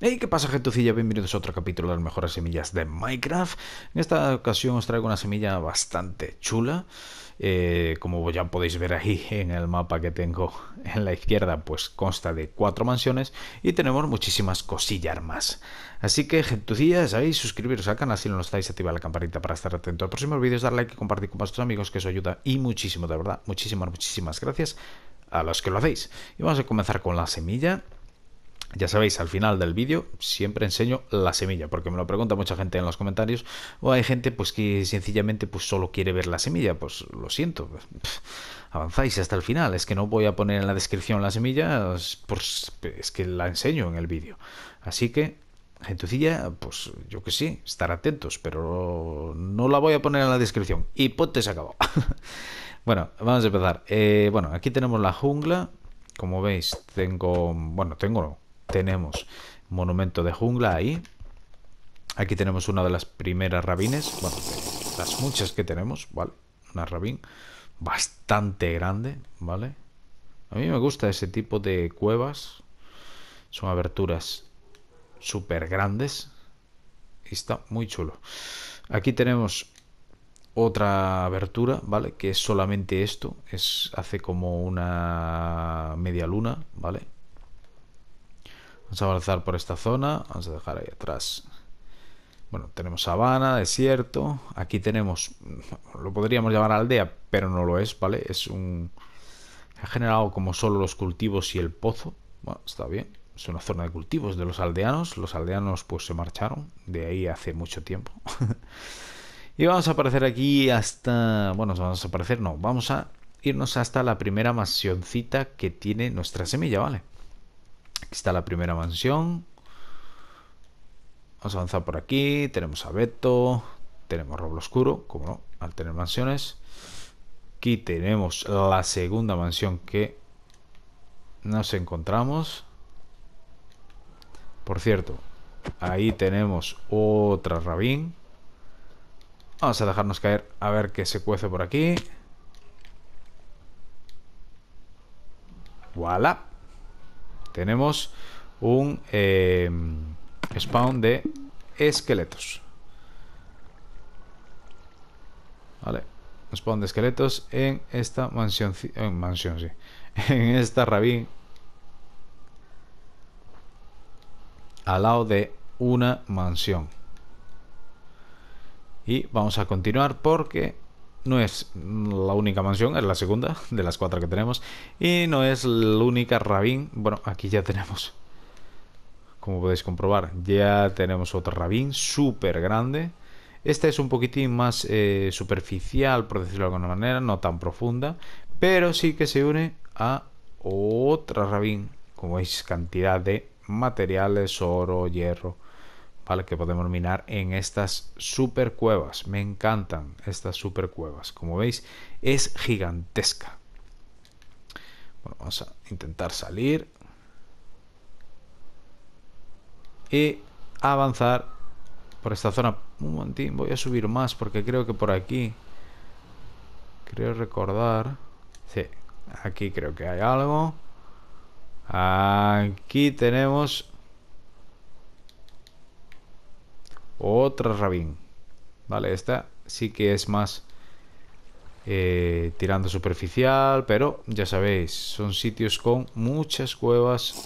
Hey, ¿qué pasa gentucilla? Bienvenidos a otro capítulo de las mejores semillas de Minecraft. En esta ocasión os traigo una semilla bastante chula. Eh, como ya podéis ver ahí en el mapa que tengo en la izquierda, pues consta de cuatro mansiones y tenemos muchísimas cosillas más. Así que gentucilla, sabéis, suscribiros al canal si no lo estáis, activar la campanita para estar atento a próximos vídeos, dar like y compartir con vuestros amigos que eso ayuda y muchísimo, de verdad, muchísimas, muchísimas gracias a los que lo hacéis. Y vamos a comenzar con la semilla. Ya sabéis, al final del vídeo siempre enseño la semilla, porque me lo pregunta mucha gente en los comentarios, o hay gente pues que sencillamente pues solo quiere ver la semilla, pues lo siento, avanzáis hasta el final, es que no voy a poner en la descripción la semilla, pues, es que la enseño en el vídeo. Así que, gentucilla, pues yo que sí, estar atentos, pero no la voy a poner en la descripción. Y ponte se acabó. bueno, vamos a empezar. Eh, bueno, aquí tenemos la jungla. Como veis, tengo, bueno, tengo tenemos monumento de jungla ahí. Aquí tenemos una de las primeras rabines, bueno, las muchas que tenemos, ¿vale? Una rabín bastante grande, ¿vale? A mí me gusta ese tipo de cuevas. Son aberturas súper grandes. Y está muy chulo. Aquí tenemos otra abertura, ¿vale? Que es solamente esto. Es, hace como una media luna, ¿vale? Vamos a avanzar por esta zona. Vamos a dejar ahí atrás. Bueno, tenemos sabana, desierto. Aquí tenemos, lo podríamos llamar aldea, pero no lo es, ¿vale? Es un... Ha generado como solo los cultivos y el pozo. Bueno, está bien. Es una zona de cultivos de los aldeanos. Los aldeanos pues se marcharon de ahí hace mucho tiempo. y vamos a aparecer aquí hasta... Bueno, vamos a aparecer, no. Vamos a irnos hasta la primera masioncita que tiene nuestra semilla, ¿vale? Aquí está la primera mansión. Vamos a avanzar por aquí. Tenemos a Beto. Tenemos Roblo Oscuro, como no, al tener mansiones. Aquí tenemos la segunda mansión que nos encontramos. Por cierto, ahí tenemos otra Rabín. Vamos a dejarnos caer a ver qué se cuece por aquí. ¡Voilà! Tenemos un eh, spawn de esqueletos. Vale, spawn de esqueletos en esta mansión, en mansión, sí, en esta rabín al lado de una mansión. Y vamos a continuar porque no es la única mansión, es la segunda de las cuatro que tenemos. Y no es la única rabín. Bueno, aquí ya tenemos. Como podéis comprobar, ya tenemos otra rabín súper grande. Esta es un poquitín más eh, superficial, por decirlo de alguna manera, no tan profunda. Pero sí que se une a otra rabín. Como veis, cantidad de materiales, oro, hierro ¿vale? Que podemos minar en estas super cuevas. Me encantan estas super cuevas. Como veis, es gigantesca. Bueno, vamos a intentar salir. Y avanzar por esta zona. Un momentín, voy a subir más porque creo que por aquí... Creo recordar... Sí, aquí creo que hay algo. Aquí tenemos Otra Rabin. Vale, esta sí que es más eh, tirando superficial, pero ya sabéis, son sitios con muchas cuevas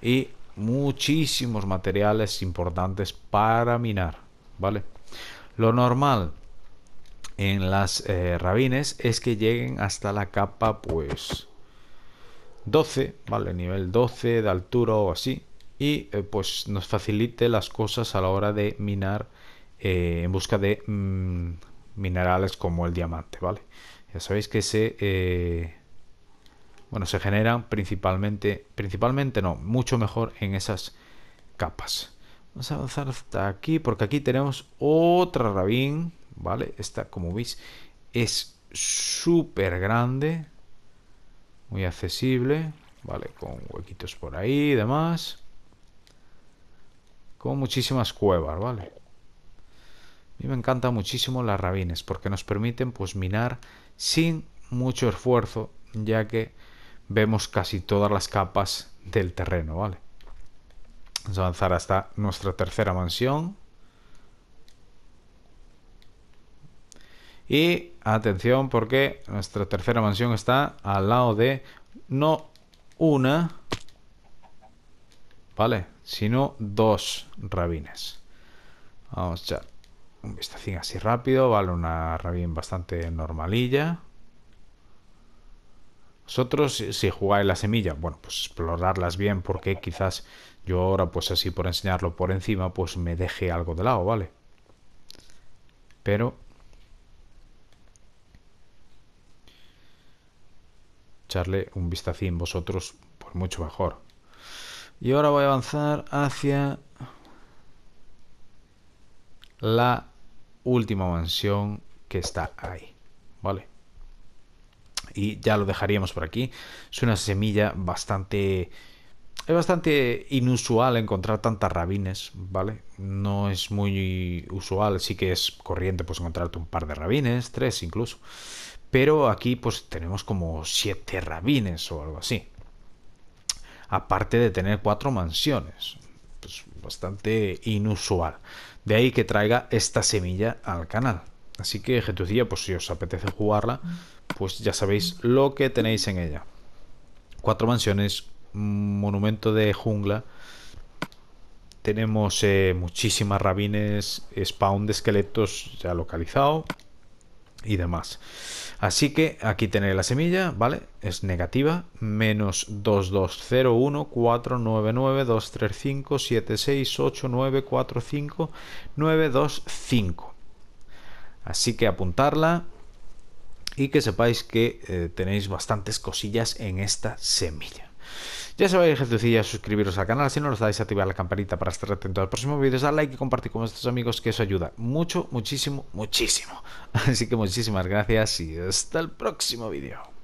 y muchísimos materiales importantes para minar, ¿vale? Lo normal en las eh, rabines es que lleguen hasta la capa, pues, 12, ¿vale? Nivel 12 de altura o así y eh, pues nos facilite las cosas a la hora de minar eh, en busca de mm, minerales como el diamante, ¿vale? Ya sabéis que se... Eh, bueno, se generan principalmente, principalmente no, mucho mejor en esas capas. Vamos a avanzar hasta aquí porque aquí tenemos otra rabín, ¿vale? Esta, como veis, es súper grande, muy accesible, ¿vale? Con huequitos por ahí y demás como muchísimas cuevas, ¿vale? A mí me encantan muchísimo las rabines porque nos permiten pues minar sin mucho esfuerzo, ya que vemos casi todas las capas del terreno, ¿vale? Vamos a avanzar hasta nuestra tercera mansión. Y atención porque nuestra tercera mansión está al lado de no una, ¿vale? Sino dos rabines. Vamos ya. Un vistacín así rápido, vale, una rabín bastante normalilla. Vosotros, si jugáis la semilla, bueno, pues explorarlas bien, porque quizás yo ahora, pues así por enseñarlo por encima, pues me deje algo de lado, ¿vale? Pero echarle un vistacín vosotros, pues mucho mejor. Y ahora voy a avanzar hacia la última mansión que está ahí. ¿Vale? Y ya lo dejaríamos por aquí. Es una semilla bastante... Es bastante inusual encontrar tantas rabines, ¿vale? No es muy usual, sí que es corriente pues encontrarte un par de rabines, tres incluso. Pero aquí pues tenemos como siete rabines o algo así aparte de tener cuatro mansiones. Pues, bastante inusual. De ahí que traiga esta semilla al canal. Así que, gentucilla, pues si os apetece jugarla, pues ya sabéis lo que tenéis en ella. Cuatro mansiones, monumento de jungla. Tenemos eh, muchísimas rabines, spawn de esqueletos ya localizado y demás. Así que aquí tenéis la semilla, ¿vale? Es negativa, menos 2201 499 235 768 945 925. Así que apuntarla y que sepáis que eh, tenéis bastantes cosillas en esta semilla. Ya sabéis, gentucillas, suscribiros al canal si no lo dais activar la campanita para estar atento los próximos vídeos, dar like y compartir con vuestros amigos que eso ayuda mucho, muchísimo, muchísimo. Así que muchísimas gracias y hasta el próximo vídeo.